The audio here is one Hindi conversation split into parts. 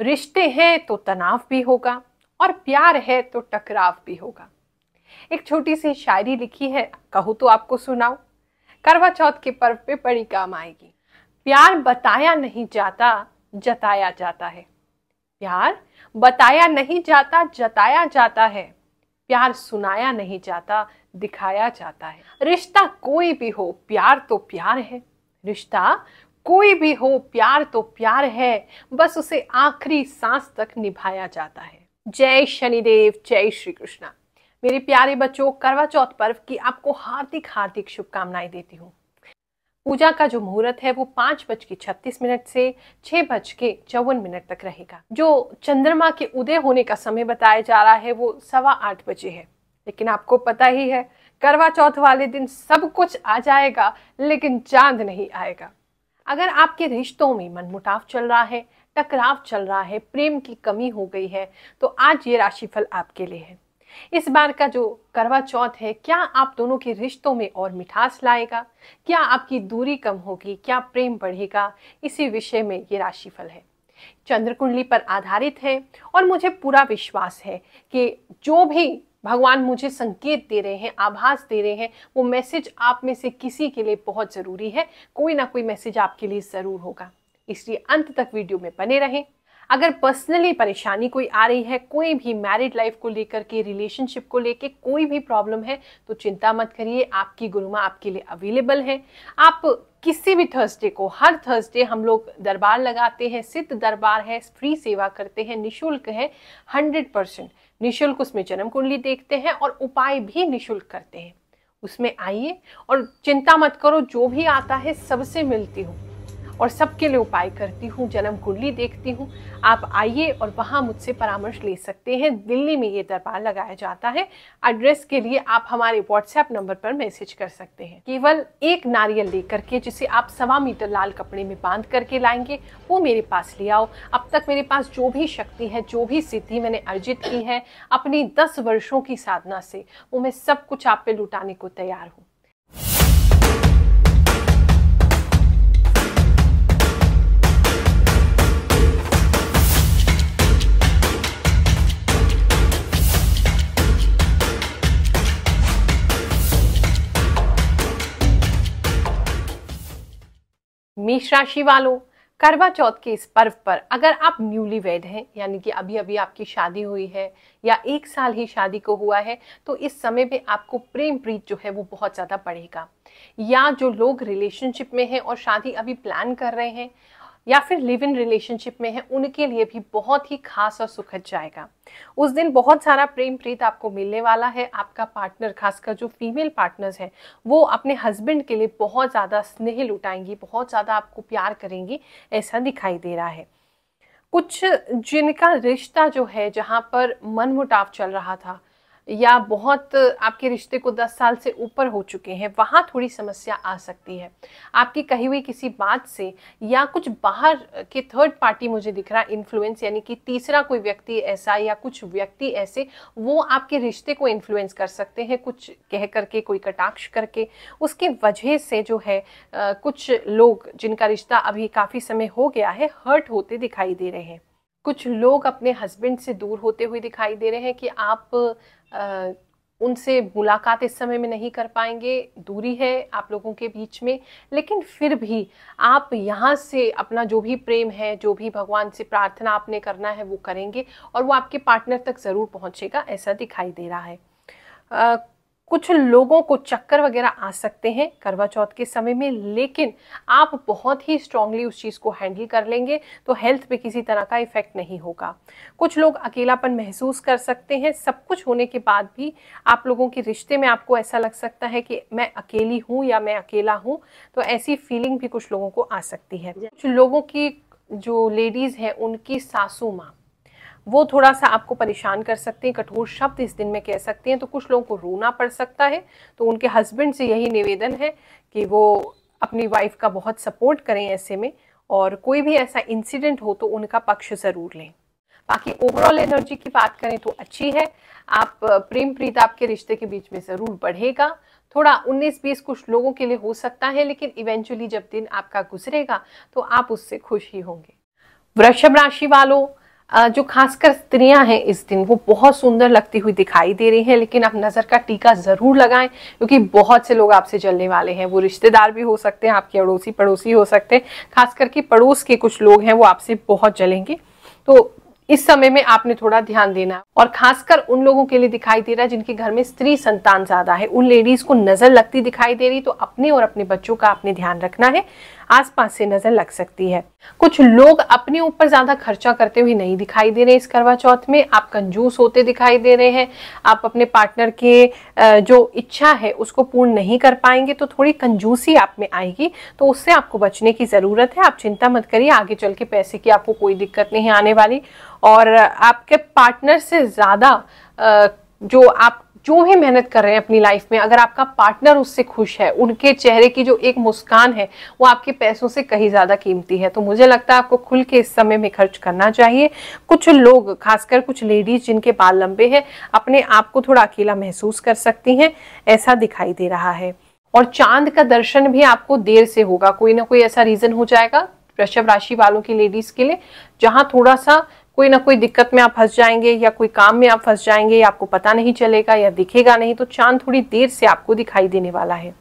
रिश्ते हैं तो तनाव भी होगा और प्यार है तो टकराव भी होगा एक छोटी सी शायरी लिखी है कहो तो आपको सुनाओ करवा चौथ के पर्व पे बड़ी काम आएगी प्यार बताया नहीं जाता जताया जाता है प्यार बताया नहीं जाता जताया जाता है प्यार सुनाया नहीं जाता दिखाया जाता है रिश्ता कोई भी हो प्यार तो प्यार है रिश्ता कोई भी हो प्यार तो प्यार है बस उसे आखिरी सांस तक निभाया जाता है जय शनिदेव जय श्री कृष्णा मेरे प्यारे बच्चों करवा चौथ पर्व की आपको हार्दिक हार्दिक शुभकामनाएं देती हूँ पूजा का जो मुहूर्त है वो पांच बज के छत्तीस मिनट से छह बज के चौवन मिनट तक रहेगा जो चंद्रमा के उदय होने का समय बताया जा रहा है वो सवा आठ बजे है लेकिन आपको पता ही है करवा चौथ वाले दिन सब कुछ आ जाएगा लेकिन चांद नहीं आएगा अगर आपके रिश्तों में मनमुटाव चल रहा है टकराव चल रहा है प्रेम की कमी हो गई है तो आज ये राशिफल आपके लिए है इस बार का जो करवा चौथ है क्या आप दोनों के रिश्तों में और मिठास लाएगा क्या आपकी दूरी कम होगी क्या प्रेम बढ़ेगा इसी विषय में ये राशिफल है चंद्र कुंडली पर आधारित है और मुझे पूरा विश्वास है कि जो भी भगवान मुझे संकेत दे रहे हैं आभास दे रहे हैं वो मैसेज आप में से किसी के लिए बहुत ज़रूरी है कोई ना कोई मैसेज आपके लिए ज़रूर होगा इसलिए अंत तक वीडियो में बने रहें अगर पर्सनली परेशानी कोई आ रही है कोई भी मैरिड लाइफ को लेकर के रिलेशनशिप को लेकर कोई भी प्रॉब्लम है तो चिंता मत करिए आपकी गुरुमा आपके लिए अवेलेबल है आप किसी भी थर्सडे को हर थर्सडे हम लोग दरबार लगाते हैं सिद्ध दरबार है फ्री सेवा करते हैं निशुल्क है हंड्रेड परसेंट निशुल्क उसमें जन्म कुंडली देखते हैं और उपाय भी निशुल्क करते हैं उसमें आइए और चिंता मत करो जो भी आता है सबसे मिलती हूँ और सबके लिए उपाय करती हूँ जन्म कुंडली देखती हूँ आप आइए और वहाँ मुझसे परामर्श ले सकते हैं दिल्ली में ये दरबार लगाया जाता है एड्रेस के लिए आप हमारे व्हाट्सएप नंबर पर मैसेज कर सकते हैं केवल एक नारियल लेकर के जिसे आप सवा मीटर लाल कपड़े में बांध करके लाएंगे वो मेरे पास ले आओ अब तक मेरे पास जो भी शक्ति है जो भी सिद्धि मैंने अर्जित की है अपनी दस वर्षों की साधना से वो मैं सब कुछ आप पे लुटाने को तैयार हूँ मेष राशि वालों करवा चौथ के इस पर्व पर अगर आप न्यूली वेड हैं यानी कि अभी अभी आपकी शादी हुई है या एक साल ही शादी को हुआ है तो इस समय पे आपको प्रेम प्रीत जो है वो बहुत ज़्यादा बढ़ेगा या जो लोग रिलेशनशिप में हैं और शादी अभी प्लान कर रहे हैं या फिर लिव इन रिलेशनशिप में है उनके लिए भी बहुत ही खास और सुखद जाएगा उस दिन बहुत सारा प्रेम प्रीत आपको मिलने वाला है आपका पार्टनर खासकर जो फीमेल पार्टनर्स हैं वो अपने हस्बैंड के लिए बहुत ज़्यादा स्नेह लुटाएंगी बहुत ज़्यादा आपको प्यार करेंगी ऐसा दिखाई दे रहा है कुछ जिनका रिश्ता जो है जहाँ पर मुटाव चल रहा था या बहुत आपके रिश्ते को 10 साल से ऊपर हो चुके हैं वहाँ थोड़ी समस्या आ सकती है आपकी कही हुई किसी बात से या कुछ बाहर के थर्ड पार्टी मुझे दिख रहा इन्फ्लुएंस यानी कि तीसरा कोई व्यक्ति ऐसा या कुछ व्यक्ति ऐसे वो आपके रिश्ते को इन्फ्लुएंस कर सकते हैं कुछ कह करके कोई कटाक्ष करके उसकी वजह से जो है कुछ लोग जिनका रिश्ता अभी काफ़ी समय हो गया है हर्ट होते दिखाई दे रहे हैं कुछ लोग अपने हस्बैंड से दूर होते हुए दिखाई दे रहे हैं कि आप उनसे मुलाकात इस समय में नहीं कर पाएंगे दूरी है आप लोगों के बीच में लेकिन फिर भी आप यहाँ से अपना जो भी प्रेम है जो भी भगवान से प्रार्थना आपने करना है वो करेंगे और वो आपके पार्टनर तक ज़रूर पहुँचेगा ऐसा दिखाई दे रहा है कुछ लोगों को चक्कर वगैरह आ सकते हैं करवा चौथ के समय में लेकिन आप बहुत ही स्ट्रांगली उस चीज़ को हैंडल कर लेंगे तो हेल्थ पे किसी तरह का इफेक्ट नहीं होगा कुछ लोग अकेलापन महसूस कर सकते हैं सब कुछ होने के बाद भी आप लोगों के रिश्ते में आपको ऐसा लग सकता है कि मैं अकेली हूँ या मैं अकेला हूँ तो ऐसी फीलिंग भी कुछ लोगों को आ सकती है कुछ लोगों की जो लेडीज़ हैं उनकी सासू माँ वो थोड़ा सा आपको परेशान कर सकते हैं कठोर शब्द इस दिन में कह सकते हैं तो कुछ लोगों को रोना पड़ सकता है तो उनके हस्बैंड से यही निवेदन है कि वो अपनी वाइफ का बहुत सपोर्ट करें ऐसे में और कोई भी ऐसा इंसिडेंट हो तो उनका पक्ष ज़रूर लें बाकी ओवरऑल एनर्जी की बात करें तो अच्छी है आप प्रेम प्रीत आपके रिश्ते के बीच में ज़रूर बढ़ेगा थोड़ा 19-20 कुछ लोगों के लिए हो सकता है लेकिन इवेंचुअली जब दिन आपका गुजरेगा तो आप उससे खुश ही होंगे वृषभ राशि वालों जो खासकर स्त्रियां हैं इस दिन वो बहुत सुंदर लगती हुई दिखाई दे रही हैं लेकिन आप नज़र का टीका ज़रूर लगाएं क्योंकि बहुत से लोग आपसे जलने वाले हैं वो रिश्तेदार भी हो सकते हैं आपके अड़ोसी पड़ोसी हो सकते हैं खास करके पड़ोस के कुछ लोग हैं वो आपसे बहुत जलेंगे तो इस समय में आपने थोड़ा ध्यान देना और खासकर उन लोगों के लिए दिखाई दे रहा है जिनके घर में स्त्री संतान ज्यादा है उन लेडीज को नजर लगती दिखाई दे रही तो अपने और अपने बच्चों का आपने ध्यान रखना है आसपास से नजर लग सकती है कुछ लोग अपने ऊपर ज्यादा खर्चा करते हुए नहीं दिखाई दे रहे इस करवा चौथ में आप कंजूस होते दिखाई दे रहे हैं आप अपने पार्टनर के जो इच्छा है उसको पूर्ण नहीं कर पाएंगे तो थोड़ी कंजूसी आप में आएगी तो उससे आपको बचने की जरूरत है आप चिंता मत करिए आगे चल के पैसे की आपको कोई दिक्कत नहीं आने वाली और आपके पार्टनर से ज्यादा जो आप जो भी मेहनत कर रहे हैं अपनी लाइफ में अगर आपका पार्टनर उससे खुश है उनके चेहरे की जो एक मुस्कान है वो आपके पैसों से कहीं ज़्यादा कीमती है तो मुझे लगता है आपको खुल के इस समय में खर्च करना चाहिए कुछ लोग खासकर कुछ लेडीज जिनके बाल लंबे हैं अपने आप को थोड़ा अकेला महसूस कर सकती हैं ऐसा दिखाई दे रहा है और चांद का दर्शन भी आपको देर से होगा कोई ना कोई ऐसा रीजन हो जाएगा वृषभ राशि वालों की लेडीज के लिए जहां थोड़ा सा कोई ना कोई दिक्कत में आप फंस जाएंगे या कोई काम में आप फंस जाएंगे या आपको पता नहीं चलेगा या दिखेगा नहीं तो चांद थोड़ी देर से आपको दिखाई देने वाला है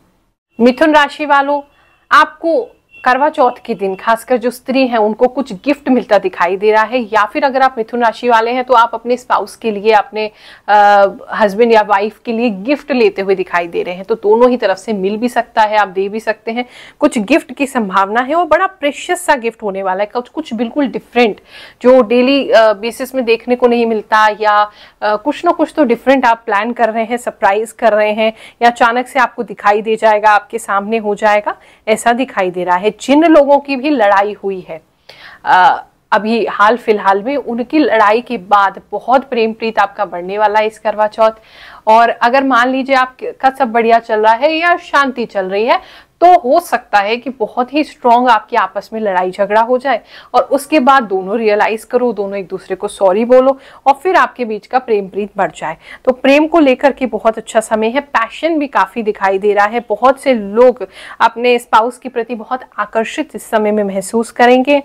मिथुन राशि वालों आपको करवा चौथ के दिन खासकर जो स्त्री हैं उनको कुछ गिफ्ट मिलता दिखाई दे रहा है या फिर अगर आप मिथुन राशि वाले हैं तो आप अपने स्पाउस के लिए अपने हस्बैंड या वाइफ के लिए गिफ्ट लेते हुए दिखाई दे रहे हैं तो दोनों ही तरफ से मिल भी सकता है आप दे भी सकते हैं कुछ गिफ्ट की संभावना है और बड़ा प्रेशियस सा गिफ्ट होने वाला है कुछ कुछ बिल्कुल डिफरेंट जो डेली बेसिस में देखने को नहीं मिलता या कुछ ना कुछ तो डिफरेंट आप प्लान कर रहे हैं सरप्राइज कर रहे हैं या अचानक से आपको दिखाई दे जाएगा आपके सामने हो जाएगा ऐसा दिखाई दे रहा है जिन लोगों की भी लड़ाई हुई है आ, अभी हाल फिलहाल में उनकी लड़ाई के बाद बहुत प्रेम प्रीत आपका बढ़ने वाला है इस करवा चौथ और अगर मान लीजिए आपका सब बढ़िया चल रहा है या शांति चल रही है तो हो सकता है कि बहुत ही स्ट्रांग आपकी आपस में लड़ाई झगड़ा हो जाए और उसके बाद दोनों रियलाइज करो दोनों एक दूसरे को सॉरी बोलो और फिर आपके बीच का प्रेम प्रीत बढ़ जाए तो प्रेम को लेकर के बहुत अच्छा समय है पैशन भी काफ़ी दिखाई दे रहा है बहुत से लोग अपने स्पाउस के प्रति बहुत आकर्षित इस समय में महसूस करेंगे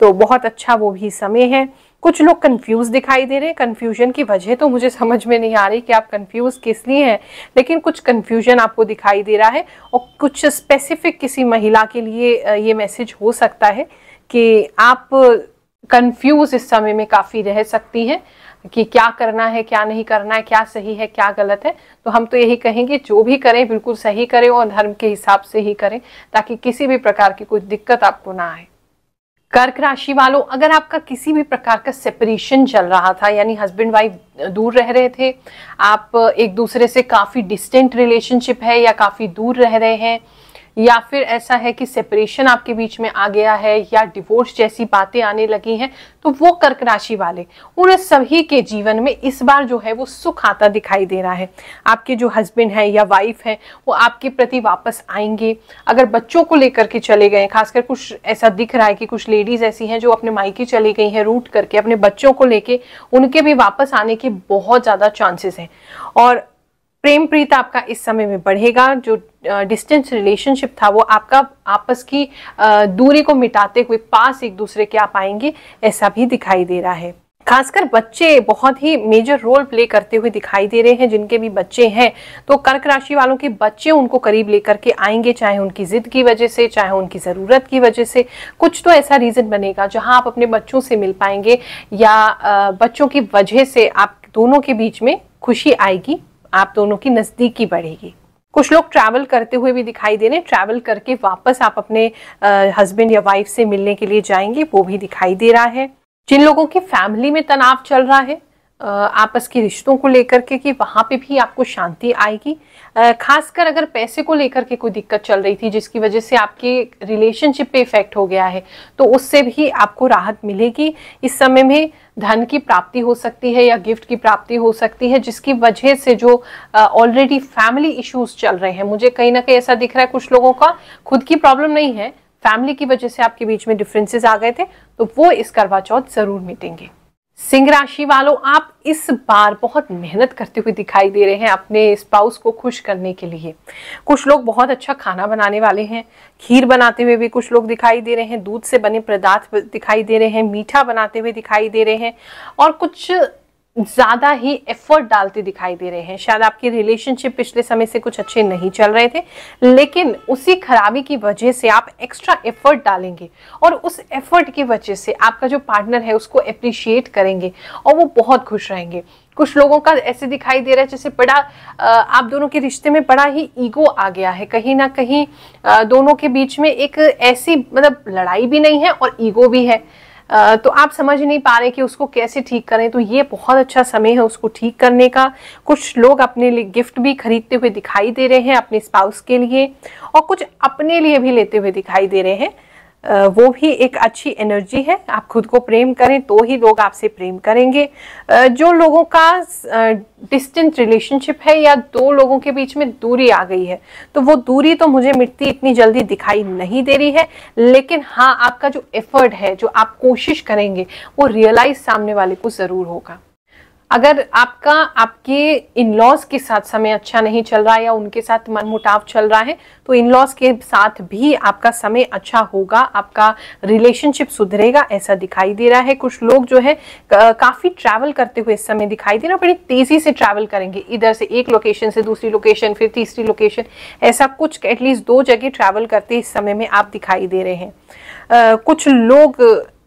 तो बहुत अच्छा वो भी समय है कुछ लोग कंफ्यूज दिखाई दे रहे हैं कंफ्यूजन की वजह तो मुझे समझ में नहीं आ रही कि आप कंफ्यूज किस लिए हैं लेकिन कुछ कंफ्यूजन आपको दिखाई दे रहा है और कुछ स्पेसिफिक किसी महिला के लिए ये मैसेज हो सकता है कि आप कंफ्यूज इस समय में काफ़ी रह सकती हैं कि क्या करना है क्या नहीं करना है क्या सही है क्या गलत है तो हम तो यही कहेंगे जो भी करें बिल्कुल सही करें और धर्म के हिसाब से ही करें ताकि किसी भी प्रकार की कोई दिक्कत आपको ना आए कर्क राशि वालों अगर आपका किसी भी प्रकार का सेपरेशन चल रहा था यानी हस्बैंड वाइफ दूर रह रहे थे आप एक दूसरे से काफ़ी डिस्टेंट रिलेशनशिप है या काफ़ी दूर रह रहे हैं या फिर ऐसा है कि सेपरेशन आपके बीच में आ गया है या डिवोर्स जैसी बातें आने लगी हैं तो वो कर्क राशि वाले उन सभी के जीवन में इस बार जो है वो सुख आता दिखाई दे रहा है आपके जो हस्बैंड हैं या वाइफ हैं वो आपके प्रति वापस आएंगे अगर बच्चों को लेकर के चले गए खासकर कुछ ऐसा दिख रहा है कि कुछ लेडीज ऐसी हैं जो अपने मायके चली गई हैं रूट करके अपने बच्चों को लेके उनके भी वापस आने के बहुत ज़्यादा चांसेस हैं और प्रेम प्रीत आपका इस समय में बढ़ेगा जो डिस्टेंस रिलेशनशिप था वो आपका आपस की दूरी को मिटाते हुए पास एक दूसरे के आप पाएंगे ऐसा भी दिखाई दे रहा है खासकर बच्चे बहुत ही मेजर रोल प्ले करते हुए दिखाई दे रहे हैं जिनके भी बच्चे हैं तो कर्क राशि वालों के बच्चे उनको करीब लेकर के आएंगे चाहे उनकी जिद की वजह से चाहे उनकी ज़रूरत की वजह से कुछ तो ऐसा रीज़न बनेगा जहां आप अपने बच्चों से मिल पाएंगे या बच्चों की वजह से आप दोनों के बीच में खुशी आएगी आप दोनों की नज़दीकी बढ़ेगी कुछ लोग ट्रैवल करते हुए भी दिखाई दे रहे हैं ट्रैवल करके वापस आप अपने हस्बैंड या वाइफ से मिलने के लिए जाएंगे वो भी दिखाई दे रहा है जिन लोगों की फैमिली में तनाव चल रहा है आपस के रिश्तों को लेकर के कि वहाँ पे भी आपको शांति आएगी खासकर अगर पैसे को लेकर के कोई दिक्कत चल रही थी जिसकी वजह से आपके रिलेशनशिप पे इफेक्ट हो गया है तो उससे भी आपको राहत मिलेगी इस समय में धन की प्राप्ति हो सकती है या गिफ्ट की प्राप्ति हो सकती है जिसकी वजह से जो ऑलरेडी फैमिली इश्यूज चल रहे हैं मुझे कहीं ना कहीं ऐसा दिख रहा है कुछ लोगों का खुद की प्रॉब्लम नहीं है फैमिली की वजह से आपके बीच में डिफरेंसेस आ गए थे तो वो इस करवा चौथ जरूर मिटेंगे सिंह राशि वालों आप इस बार बहुत मेहनत करते हुए दिखाई दे रहे हैं अपने स्पाउस को खुश करने के लिए कुछ लोग बहुत अच्छा खाना बनाने वाले हैं खीर बनाते हुए भी कुछ लोग दिखाई दे रहे हैं दूध से बने पदार्थ दिखाई दे रहे हैं मीठा बनाते हुए दिखाई दे रहे हैं और कुछ ज़्यादा ही एफर्ट डालते दिखाई दे रहे हैं शायद आपके रिलेशनशिप पिछले समय से कुछ अच्छे नहीं चल रहे थे लेकिन उसी खराबी की वजह से आप एक्स्ट्रा एफर्ट डालेंगे और उस एफर्ट की वजह से आपका जो पार्टनर है उसको अप्रिशिएट करेंगे और वो बहुत खुश रहेंगे कुछ लोगों का ऐसे दिखाई दे रहा है जैसे बड़ा आप दोनों के रिश्ते में बड़ा ही ईगो आ गया है कहीं ना कहीं दोनों के बीच में एक ऐसी मतलब लड़ाई भी नहीं है और ईगो भी है तो आप समझ नहीं पा रहे कि उसको कैसे ठीक करें तो ये बहुत अच्छा समय है उसको ठीक करने का कुछ लोग अपने लिए गिफ्ट भी खरीदते हुए दिखाई दे रहे हैं अपने स्पाउस के लिए और कुछ अपने लिए भी लेते हुए दिखाई दे रहे हैं वो भी एक अच्छी एनर्जी है आप खुद को प्रेम करें तो ही लोग आपसे प्रेम करेंगे जो लोगों का डिस्टेंट रिलेशनशिप है या दो लोगों के बीच में दूरी आ गई है तो वो दूरी तो मुझे मिटती इतनी जल्दी दिखाई नहीं दे रही है लेकिन हाँ आपका जो एफर्ट है जो आप कोशिश करेंगे वो रियलाइज सामने वाले को ज़रूर होगा अगर आपका आपके इन लॉज के साथ समय अच्छा नहीं चल रहा है या उनके साथ मन मुटाव चल रहा है तो इन लॉज के साथ भी आपका समय अच्छा होगा आपका रिलेशनशिप सुधरेगा ऐसा दिखाई दे रहा है कुछ लोग जो है काफ़ी ट्रैवल करते हुए इस समय दिखाई दे रहा है बड़ी तेज़ी से ट्रैवल करेंगे इधर से एक लोकेशन से दूसरी लोकेशन फिर तीसरी लोकेशन ऐसा कुछ एटलीस्ट दो जगह ट्रैवल करते इस समय में आप दिखाई दे रहे हैं कुछ लोग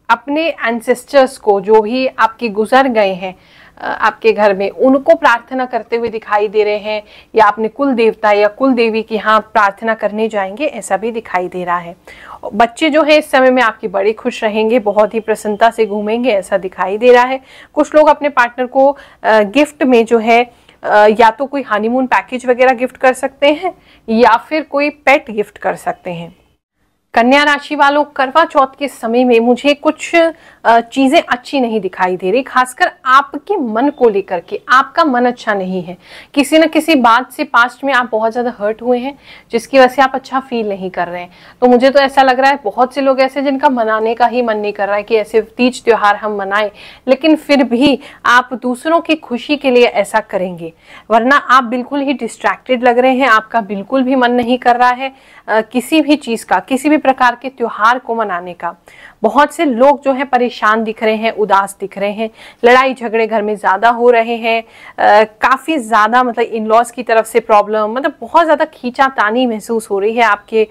अपने एंसेस्टर्स को जो भी आपके गुजर गए हैं आपके घर में उनको प्रार्थना करते हुए दिखाई दे रहे हैं या अपने कुल देवता या कुल देवी की यहाँ प्रार्थना करने जाएंगे ऐसा भी दिखाई दे रहा है बच्चे जो है इस समय में आपके बड़े खुश रहेंगे बहुत ही प्रसन्नता से घूमेंगे ऐसा दिखाई दे रहा है कुछ लोग अपने पार्टनर को गिफ्ट में जो है या तो कोई हनीमून पैकेज वगैरह गिफ्ट कर सकते हैं या फिर कोई पेट गिफ्ट कर सकते हैं कन्या राशि वालों करवा चौथ के समय में मुझे कुछ चीजें अच्छी नहीं दिखाई दे रही खासकर आपके मन को लेकर के आपका मन अच्छा नहीं है किसी न किसी बात से पास्ट में आप बहुत ज्यादा हर्ट हुए हैं जिसकी वजह से आप अच्छा फील नहीं कर रहे हैं तो मुझे तो ऐसा लग रहा है बहुत से लोग ऐसे जिनका मनाने का ही मन नहीं कर रहा है कि ऐसे तीज त्योहार हम मनाएं लेकिन फिर भी आप दूसरों की खुशी के लिए ऐसा करेंगे वरना आप बिल्कुल ही डिस्ट्रैक्टेड लग रहे हैं आपका बिल्कुल भी मन नहीं कर रहा है किसी भी चीज का किसी भी प्रकार के त्योहार को मनाने का बहुत से लोग जो है परेशान दिख रहे हैं उदास दिख रहे हैं लड़ाई झगड़े घर में ज़्यादा हो रहे हैं काफ़ी ज़्यादा मतलब इन लॉज की तरफ से प्रॉब्लम मतलब बहुत ज़्यादा खींचा तानी महसूस हो रही है आपके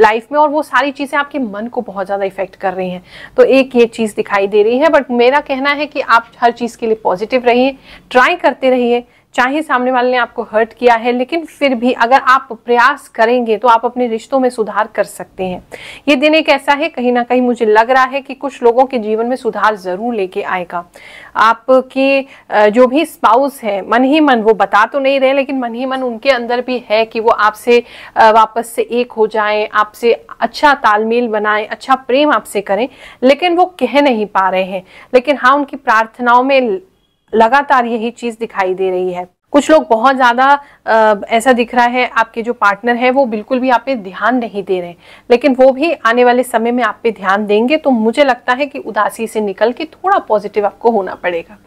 लाइफ में और वो सारी चीज़ें आपके मन को बहुत ज़्यादा इफेक्ट कर रही हैं तो एक ये चीज़ दिखाई दे रही है बट मेरा कहना है कि आप हर चीज़ के लिए पॉजिटिव रहिए ट्राई करते रहिए चाहे सामने वाले ने आपको हर्ट किया है लेकिन फिर भी अगर आप प्रयास करेंगे तो आप अपने रिश्तों में सुधार कर सकते हैं ये दिन एक ऐसा है कहीं ना कहीं मुझे लग रहा है कि कुछ लोगों के जीवन में सुधार जरूर लेके आएगा आपके जो भी स्पाउस है मन ही मन वो बता तो नहीं रहे लेकिन मन ही मन उनके अंदर भी है कि वो आपसे वापस से एक हो जाए आपसे अच्छा तालमेल बनाए अच्छा प्रेम आपसे करें लेकिन वो कह नहीं पा रहे हैं लेकिन हाँ उनकी प्रार्थनाओं में लगातार यही चीज दिखाई दे रही है कुछ लोग बहुत ज़्यादा ऐसा दिख रहा है आपके जो पार्टनर है वो बिल्कुल भी आप पे ध्यान नहीं दे रहे लेकिन वो भी आने वाले समय में आप पे ध्यान देंगे तो मुझे लगता है कि उदासी से निकल के थोड़ा पॉजिटिव आपको होना पड़ेगा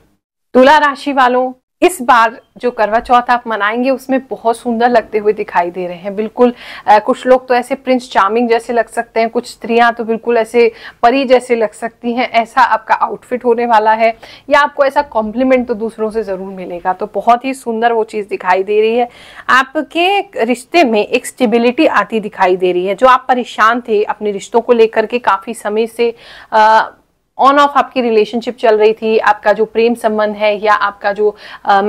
तुला राशि वालों इस बार जो करवा चौथ आप मनाएंगे उसमें बहुत सुंदर लगते हुए दिखाई दे रहे हैं बिल्कुल आ, कुछ लोग तो ऐसे प्रिंस चार्मिंग जैसे लग सकते हैं कुछ स्त्रियां तो बिल्कुल ऐसे परी जैसे लग सकती हैं ऐसा आपका आउटफिट होने वाला है या आपको ऐसा कॉम्प्लीमेंट तो दूसरों से ज़रूर मिलेगा तो बहुत ही सुंदर वो चीज़ दिखाई दे रही है आपके रिश्ते में एक स्टेबिलिटी आती दिखाई दे रही है जो आप परेशान थे अपने रिश्तों को लेकर के काफ़ी समय से आ, ऑन ऑफ आपकी रिलेशनशिप चल रही थी आपका जो प्रेम संबंध है या आपका जो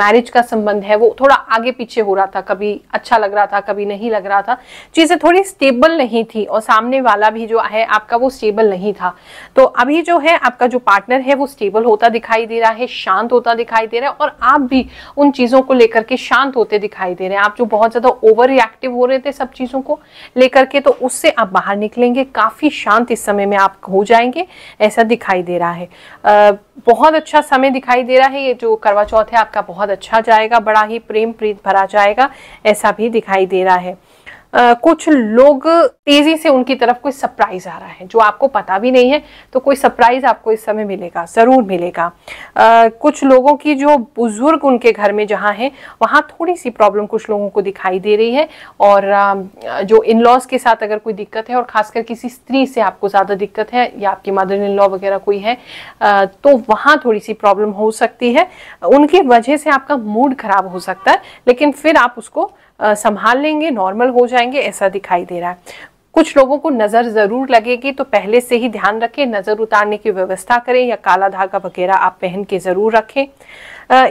मैरिज का संबंध है वो थोड़ा आगे पीछे हो रहा था कभी अच्छा लग रहा था कभी नहीं लग रहा था चीज़ें थोड़ी स्टेबल नहीं थी और सामने वाला भी जो है आपका वो स्टेबल नहीं था तो अभी जो है आपका जो पार्टनर है वो स्टेबल होता दिखाई दे रहा है शांत होता दिखाई दे रहा है और आप भी उन चीज़ों को लेकर के शांत होते दिखाई दे रहे हैं आप जो बहुत ज़्यादा ओवर रिएक्टिव हो रहे थे सब चीज़ों को लेकर के तो उससे आप बाहर निकलेंगे काफ़ी शांत इस समय में आप हो जाएंगे ऐसा दिखाई दिखाई दे रहा है आ, बहुत अच्छा समय दिखाई दे रहा है ये जो करवा चौथ है आपका बहुत अच्छा जाएगा बड़ा ही प्रेम प्रीत भरा जाएगा ऐसा भी दिखाई दे रहा है कुछ लोग तेजी से उनकी तरफ कोई सरप्राइज आ रहा है जो आपको पता भी नहीं है तो कोई सरप्राइज आपको इस समय मिलेगा ज़रूर मिलेगा आ, कुछ लोगों की जो बुजुर्ग उनके घर में जहाँ है वहाँ थोड़ी सी प्रॉब्लम कुछ लोगों को दिखाई दे रही है और जो इन लॉज के साथ अगर कोई दिक्कत है और खासकर किसी स्त्री से आपको ज़्यादा दिक्कत है या आपकी मदर इन लॉ वगैरह कोई है तो वहाँ थोड़ी सी प्रॉब्लम हो सकती है उनकी वजह से आपका मूड खराब हो सकता है लेकिन फिर आप उसको संभाल लेंगे नॉर्मल हो जाएंगे ऐसा दिखाई दे रहा है कुछ लोगों को नज़र ज़रूर लगेगी तो पहले से ही ध्यान रखें नज़र उतारने की व्यवस्था करें या काला धागा वगैरह आप पहन के ज़रूर रखें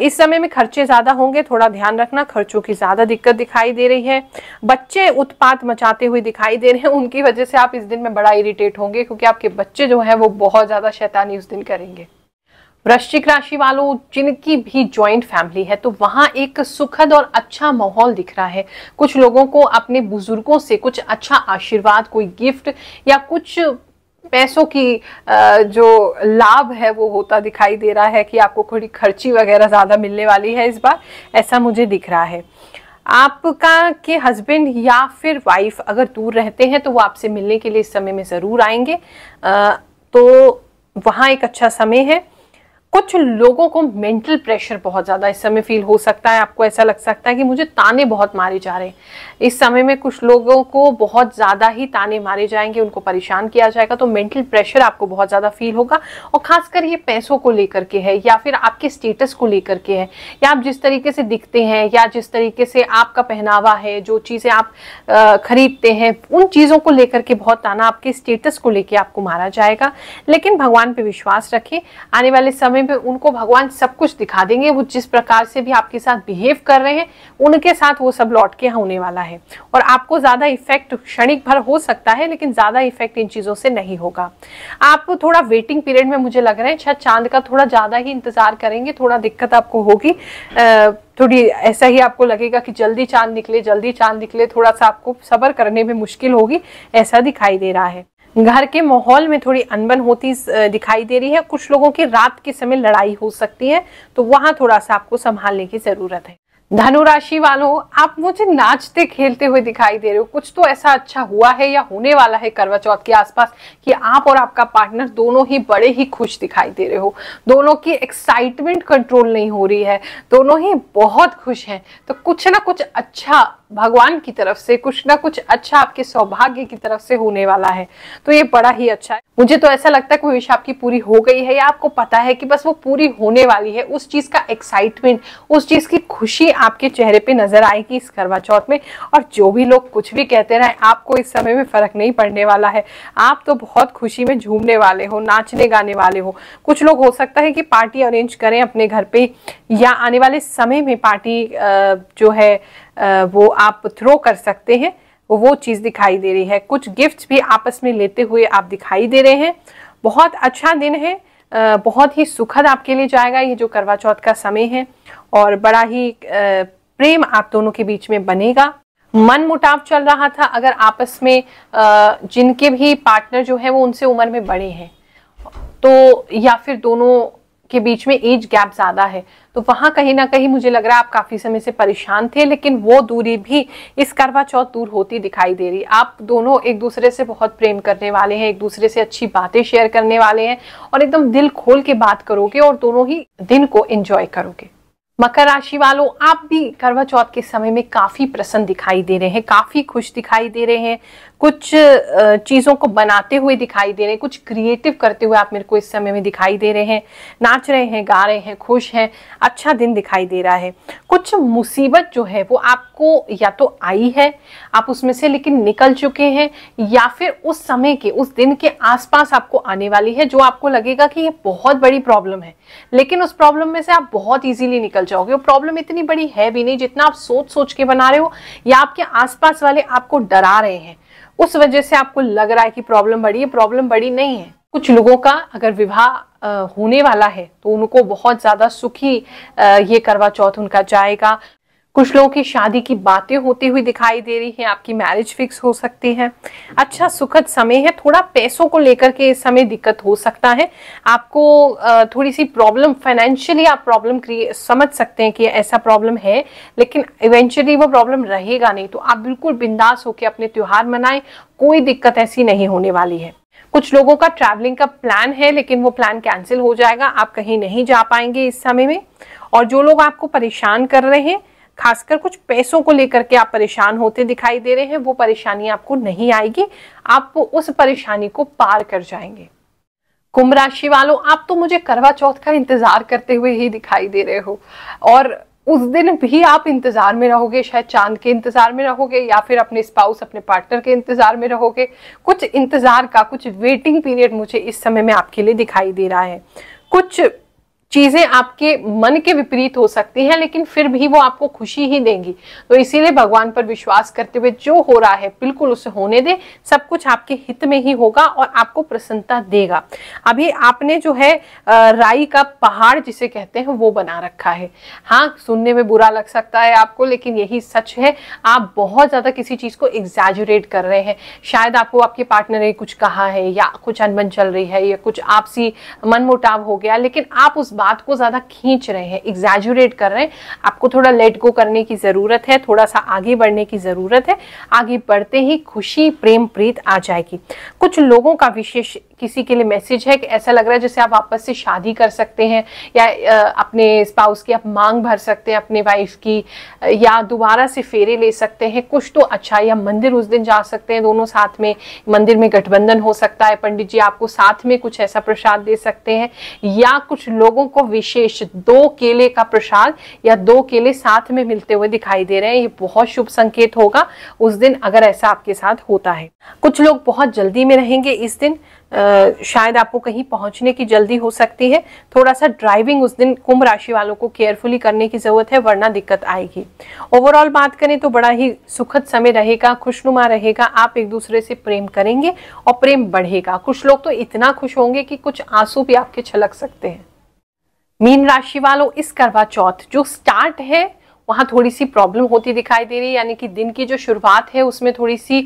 इस समय में खर्चे ज़्यादा होंगे थोड़ा ध्यान रखना खर्चों की ज़्यादा दिक्कत दिखाई दे रही है बच्चे उत्पात मचाते हुए दिखाई दे रहे हैं उनकी वजह से आप इस दिन में बड़ा इरिटेट होंगे क्योंकि आपके बच्चे जो है वो बहुत ज़्यादा शैतानी उस दिन करेंगे वृश्चिक राशि वालों जिनकी भी ज्वाइंट फैमिली है तो वहाँ एक सुखद और अच्छा माहौल दिख रहा है कुछ लोगों को अपने बुजुर्गों से कुछ अच्छा आशीर्वाद कोई गिफ्ट या कुछ पैसों की जो लाभ है वो होता दिखाई दे रहा है कि आपको थोड़ी खर्ची वगैरह ज़्यादा मिलने वाली है इस बार ऐसा मुझे दिख रहा है आपका के हस्बैंड या फिर वाइफ अगर दूर रहते हैं तो वो आपसे मिलने के लिए इस समय में ज़रूर आएंगे तो वहाँ एक अच्छा समय है कुछ लोगों को मेंटल प्रेशर बहुत ज़्यादा इस समय फील हो सकता है आपको ऐसा लग सकता है कि मुझे ताने बहुत मारे जा रहे हैं इस समय में कुछ लोगों को बहुत ज़्यादा ही ताने मारे जाएंगे उनको परेशान किया जाएगा तो मेंटल प्रेशर आपको बहुत ज़्यादा फील होगा और ख़ासकर ये पैसों को लेकर के है या फिर आपके स्टेटस को लेकर के है या आप जिस तरीके से दिखते हैं या जिस तरीके से आपका पहनावा है जो चीज़ें आप खरीदते हैं उन चीज़ों को लेकर के बहुत ताना आपके स्टेटस को लेकर आपको मारा जाएगा लेकिन भगवान पर विश्वास रखें आने वाले समय पे उनको भगवान सब कुछ दिखा देंगे वो जिस प्रकार से भी आपके साथ बिहेव कर रहे हैं उनके साथ वो सब लौट के होने वाला है और आपको ज़्यादा इफेक्ट क्षणिक भर हो सकता है लेकिन ज़्यादा इफेक्ट इन चीज़ों से नहीं होगा आप थोड़ा वेटिंग पीरियड में मुझे लग रहा है छत अच्छा, चांद का थोड़ा ज़्यादा ही इंतज़ार करेंगे थोड़ा दिक्कत आपको होगी थोड़ी ऐसा ही आपको लगेगा कि जल्दी चांद निकले जल्दी चांद निकले थोड़ा सा आपको सबर करने में मुश्किल होगी ऐसा दिखाई दे रहा है घर के माहौल में थोड़ी अनबन होती दिखाई दे रही है कुछ लोगों की रात के समय लड़ाई हो सकती है तो वहां थोड़ा सा आपको संभालने की जरूरत है धनु राशि वालों आप मुझे नाचते खेलते हुए दिखाई दे रहे हो कुछ तो ऐसा अच्छा हुआ है या होने वाला है करवा चौथ के आसपास कि आप और आपका पार्टनर दोनों ही बड़े ही खुश दिखाई दे रहे हो दोनों की एक्साइटमेंट कंट्रोल नहीं हो रही है दोनों ही बहुत खुश हैं तो कुछ ना कुछ अच्छा भगवान की तरफ से कुछ ना कुछ अच्छा आपके सौभाग्य की तरफ से होने वाला है तो ये बड़ा ही अच्छा है मुझे तो ऐसा लगता है कोई विश आपकी पूरी हो गई है या आपको पता है कि बस वो पूरी होने वाली है उस चीज का एक्साइटमेंट उस चीज की खुशी आपके चेहरे पे नजर आएगी इस करवा चौथ में और जो भी लोग कुछ भी कहते रहे आपको इस समय में फर्क नहीं पड़ने वाला है आप तो बहुत खुशी में झूमने वाले हो नाचने गाने वाले हो कुछ लोग हो सकता है कि पार्टी अरेंज करें अपने घर पे या आने वाले समय में पार्टी जो है वो आप थ्रो कर सकते हैं वो वो चीज़ दिखाई दे रही है कुछ गिफ्ट्स भी आपस में लेते हुए आप दिखाई दे रहे हैं बहुत अच्छा दिन है बहुत ही सुखद आपके लिए जाएगा ये जो करवा चौथ का समय है और बड़ा ही प्रेम आप दोनों के बीच में बनेगा मन मुटाव चल रहा था अगर आपस में जिनके भी पार्टनर जो है वो उनसे उम्र में बड़े हैं तो या फिर दोनों के बीच में एज गैप ज्यादा है तो वहां कहीं ना कहीं मुझे लग रहा है आप काफी समय से परेशान थे लेकिन वो दूरी भी इस करवा चौथ दूर होती दिखाई दे रही आप दोनों एक दूसरे से बहुत प्रेम करने वाले हैं एक दूसरे से अच्छी बातें शेयर करने वाले हैं और एकदम दिल खोल के बात करोगे और दोनों ही दिन को एंजॉय करोगे मकर राशि वालों आप भी करवा चौथ के समय में काफी प्रसन्न दिखाई दे रहे हैं काफी खुश दिखाई दे रहे हैं कुछ चीज़ों को बनाते हुए दिखाई दे रहे हैं कुछ क्रिएटिव करते हुए आप मेरे को इस समय में दिखाई दे रहे हैं नाच रहे हैं गा रहे हैं खुश हैं अच्छा दिन दिखाई दे रहा है कुछ मुसीबत जो है वो आपको या तो आई है आप उसमें से लेकिन निकल चुके हैं या फिर उस समय के उस दिन के आसपास आपको आने वाली है जो आपको लगेगा कि ये बहुत बड़ी प्रॉब्लम है लेकिन उस प्रॉब्लम में से आप बहुत ईजिली निकल जाओगे वो प्रॉब्लम इतनी बड़ी है भी नहीं जितना आप सोच सोच के बना रहे हो या आपके आसपास वाले आपको डरा रहे हैं उस वजह से आपको लग रहा है कि प्रॉब्लम बड़ी है प्रॉब्लम बड़ी नहीं है कुछ लोगों का अगर विवाह होने वाला है तो उनको बहुत ज़्यादा सुखी ये करवा चौथ उनका जाएगा कुछ लोगों की शादी की बातें होती हुई दिखाई दे रही हैं आपकी मैरिज फिक्स हो सकती है अच्छा सुखद समय है थोड़ा पैसों को लेकर के इस समय दिक्कत हो सकता है आपको थोड़ी सी प्रॉब्लम फाइनेंशियली आप प्रॉब्लम समझ सकते हैं कि ऐसा प्रॉब्लम है लेकिन इवेंचुअली वो प्रॉब्लम रहेगा नहीं तो आप बिल्कुल बिंदास होकर अपने त्यौहार मनाएं कोई दिक्कत ऐसी नहीं होने वाली है कुछ लोगों का ट्रैवलिंग का प्लान है लेकिन वो प्लान कैंसिल हो जाएगा आप कहीं नहीं जा पाएंगे इस समय में और जो लोग आपको परेशान कर रहे हैं खासकर कुछ पैसों को लेकर के आप परेशान होते दिखाई दे रहे हैं वो परेशानी आपको नहीं आएगी आप उस परेशानी को पार कर जाएंगे कुंभ राशि वालों आप तो मुझे करवा चौथ का इंतजार करते हुए ही दिखाई दे रहे हो और उस दिन भी आप इंतजार में रहोगे शायद चांद के इंतजार में रहोगे या फिर अपने स्पाउस अपने पार्टनर के इंतजार में रहोगे कुछ इंतजार का कुछ वेटिंग पीरियड मुझे इस समय में आपके लिए दिखाई दे रहा है कुछ चीजें आपके मन के विपरीत हो सकती हैं लेकिन फिर भी वो आपको खुशी ही देंगी तो इसीलिए भगवान पर विश्वास करते हुए जो हो रहा है बिल्कुल उसे होने दे सब कुछ आपके हित में ही होगा और आपको प्रसन्नता देगा अभी आपने जो है राई का पहाड़ जिसे कहते हैं वो बना रखा है हाँ सुनने में बुरा लग सकता है आपको लेकिन यही सच है आप बहुत ज्यादा किसी चीज को एग्जैजरेट कर रहे हैं शायद आपको आपके पार्टनर ने कुछ कहा है या कुछ अनबन चल रही है या कुछ आपसी मनमुटाव हो गया लेकिन आप उस बात को ज़्यादा खींच रहे हैं एग्जैजुरेट कर रहे हैं आपको थोड़ा लेट गो करने की ज़रूरत है थोड़ा सा आगे बढ़ने की ज़रूरत है आगे बढ़ते ही खुशी प्रेम प्रीत आ जाएगी कुछ लोगों का विशेष किसी के लिए मैसेज है कि ऐसा लग रहा है जैसे आप आपस से शादी कर सकते हैं या अपने स्पाउस की आप मांग भर सकते हैं अपने वाइफ की या दोबारा से फेरे ले सकते हैं कुछ तो अच्छा या मंदिर उस दिन जा सकते हैं दोनों साथ में मंदिर में गठबंधन हो सकता है पंडित जी आपको साथ में कुछ ऐसा प्रसाद दे सकते हैं या कुछ लोगों लोगों को विशेष दो केले का प्रसाद या दो केले साथ में मिलते हुए दिखाई दे रहे हैं ये बहुत शुभ संकेत होगा उस दिन अगर ऐसा आपके साथ होता है कुछ लोग बहुत जल्दी में रहेंगे इस दिन आ, शायद आपको कहीं पहुंचने की जल्दी हो सकती है थोड़ा सा ड्राइविंग उस दिन कुंभ राशि वालों को केयरफुली करने की जरूरत है वरना दिक्कत आएगी ओवरऑल बात करें तो बड़ा ही सुखद समय रहेगा खुशनुमा रहेगा आप एक दूसरे से प्रेम करेंगे और प्रेम बढ़ेगा कुछ लोग तो इतना खुश होंगे कि कुछ आंसू भी आपके छलक सकते हैं मीन राशि वालों इस करवा चौथ जो स्टार्ट है वहाँ थोड़ी सी प्रॉब्लम होती दिखाई दे रही है यानी कि दिन की जो शुरुआत है उसमें थोड़ी सी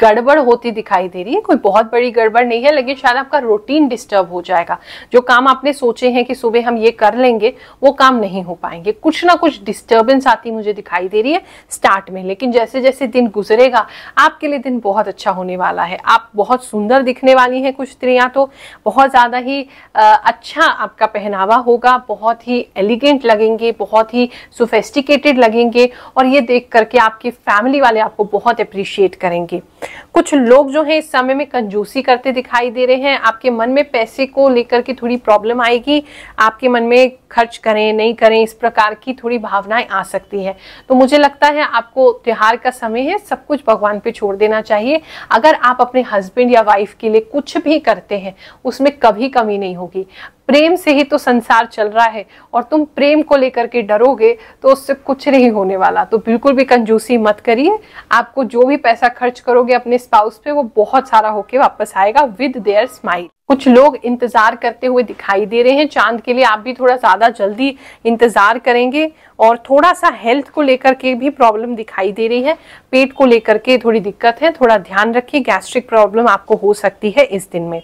गड़बड़ होती दिखाई दे रही है कोई बहुत बड़ी गड़बड़ नहीं है लेकिन शायद आपका रूटीन डिस्टर्ब हो जाएगा जो काम आपने सोचे हैं कि सुबह हम ये कर लेंगे वो काम नहीं हो पाएंगे कुछ ना कुछ डिस्टर्बेंस आती मुझे दिखाई दे रही है स्टार्ट में लेकिन जैसे जैसे दिन गुजरेगा आपके लिए दिन बहुत अच्छा होने वाला है आप बहुत सुंदर दिखने वाली हैं कुछ स्त्रियाँ तो बहुत ज़्यादा ही अच्छा आपका पहनावा होगा बहुत ही एलिगेंट लगेंगे बहुत ही सोफेस्टिकेटेड अप्रिशिएटेड लगेंगे और ये देख करके आपके फैमिली वाले आपको बहुत अप्रिशिएट करेंगे कुछ लोग जो है इस समय में कंजूसी करते दिखाई दे रहे हैं आपके मन में पैसे को लेकर के थोड़ी प्रॉब्लम आएगी आपके मन में खर्च करें नहीं करें इस प्रकार की थोड़ी भावनाएं आ सकती है तो मुझे लगता है आपको त्योहार का समय है सब कुछ भगवान पे छोड़ देना चाहिए अगर आप अपने हस्बैंड या वाइफ के लिए कुछ भी करते हैं उसमें कभी कमी नहीं होगी प्रेम से ही तो संसार चल रहा है और तुम प्रेम को लेकर के डरोगे तो उससे कुछ नहीं होने वाला तो बिल्कुल भी कंजूसी मत करिए आपको जो भी पैसा खर्च करोगे करोगे अपने स्पाउस पे वो बहुत सारा होके वापस आएगा विद देयर स्माइल कुछ लोग इंतजार करते हुए दिखाई दे रहे हैं चांद के लिए आप भी थोड़ा ज्यादा जल्दी इंतजार करेंगे और थोड़ा सा हेल्थ को लेकर के भी प्रॉब्लम दिखाई दे रही है पेट को लेकर के थोड़ी दिक्कत है थोड़ा ध्यान रखिए गैस्ट्रिक प्रॉब्लम आपको हो सकती है इस दिन में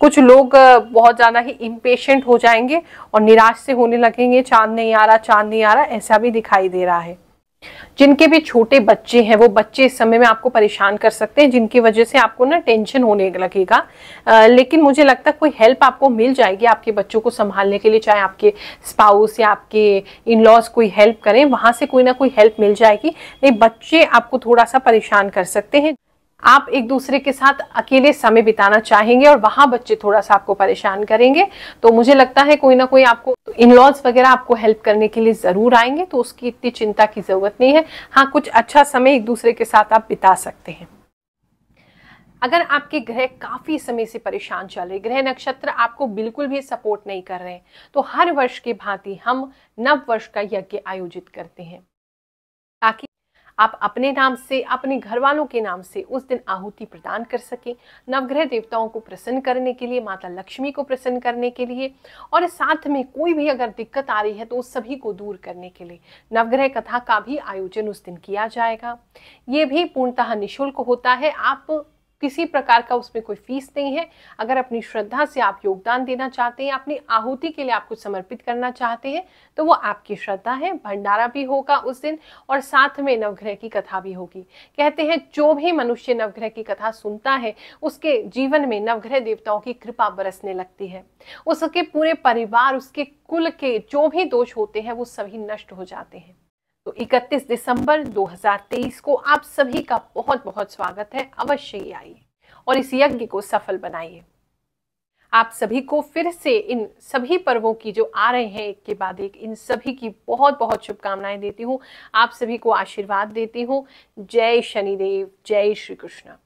कुछ लोग बहुत ज्यादा ही इम्पेशेंट हो जाएंगे और निराश से होने लगेंगे चांद नहीं आ रहा चांद नहीं आ रहा ऐसा भी दिखाई दे रहा है जिनके भी छोटे बच्चे हैं वो बच्चे इस समय में आपको परेशान कर सकते हैं जिनकी वजह से आपको ना टेंशन होने लगेगा आ, लेकिन मुझे लगता है कोई हेल्प आपको मिल जाएगी आपके बच्चों को संभालने के लिए चाहे आपके स्पाउस या आपके इन लॉज कोई हेल्प करें वहां से कोई ना कोई हेल्प मिल जाएगी नहीं बच्चे आपको थोड़ा सा परेशान कर सकते हैं आप एक दूसरे के साथ अकेले समय बिताना चाहेंगे और वहां बच्चे थोड़ा सा आपको परेशान करेंगे तो मुझे लगता है कोई ना कोई आपको इन लॉज वगैरह आपको हेल्प करने के लिए जरूर आएंगे तो उसकी इतनी चिंता की जरूरत नहीं है हाँ कुछ अच्छा समय एक दूसरे के साथ आप बिता सकते हैं अगर आपके ग्रह काफी समय से परेशान चल रहे ग्रह नक्षत्र आपको बिल्कुल भी सपोर्ट नहीं कर रहे तो हर वर्ष के भांति हम नव वर्ष का यज्ञ आयोजित करते हैं ताकि आप अपने नाम से अपने घर वालों के नाम से उस दिन आहुति प्रदान कर सकें नवग्रह देवताओं को प्रसन्न करने के लिए माता लक्ष्मी को प्रसन्न करने के लिए और साथ में कोई भी अगर दिक्कत आ रही है तो उस सभी को दूर करने के लिए नवग्रह कथा का भी आयोजन उस दिन किया जाएगा ये भी पूर्णतः निःशुल्क होता है आप किसी प्रकार का उसमें कोई फीस नहीं है अगर अपनी श्रद्धा से आप योगदान देना चाहते हैं अपनी आहुति के लिए आप कुछ समर्पित करना चाहते हैं तो वो आपकी श्रद्धा है भंडारा भी होगा उस दिन और साथ में नवग्रह की कथा भी होगी कहते हैं जो भी मनुष्य नवग्रह की कथा सुनता है उसके जीवन में नवग्रह देवताओं की कृपा बरसने लगती है उसके पूरे परिवार उसके कुल के जो भी दोष होते हैं वो सभी नष्ट हो जाते हैं 31 दिसंबर 2023 को आप सभी का बहुत बहुत स्वागत है अवश्य ही आइए और इस यज्ञ को सफल बनाइए आप सभी को फिर से इन सभी पर्वों की जो आ रहे हैं एक के बाद एक इन सभी की बहुत बहुत शुभकामनाएं देती हूँ आप सभी को आशीर्वाद देती हूँ जय शनिदेव जय श्री कृष्ण